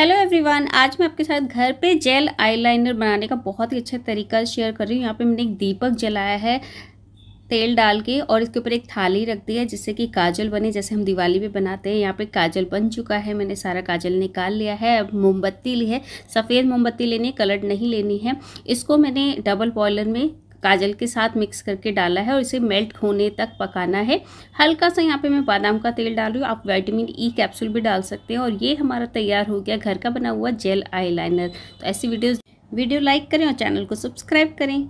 hello everyone आज मैं आपके साथ घर पे जेल आईलाइनर बनाने का बहुत ही अच्छा तरीका शेयर कर रही हूँ यहाँ पे मैंने एक दीपक जलाया है तेल डाल के और इसके ऊपर एक थाली रख दी है जिससे कि काजल बने जैसे हम दिवाली में बनाते हैं यहाँ पे काजल बन चुका है मैंने सारा काजल निकाल लिया है अब मोमबत्ती ली है सफ़ेद मोमबत्ती लेनी है कलर्ड नहीं लेनी है इसको मैंने डबल बॉयलर में काजल के साथ मिक्स करके डाला है और इसे मेल्ट होने तक पकाना है हल्का सा यहाँ पे मैं बादाम का तेल डाल रही हूँ आप विटामिन ई कैप्सूल भी डाल सकते हैं और ये हमारा तैयार हो गया घर का बना हुआ जेल आईलाइनर तो ऐसी वीडियोस वीडियो लाइक करें और चैनल को सब्सक्राइब करें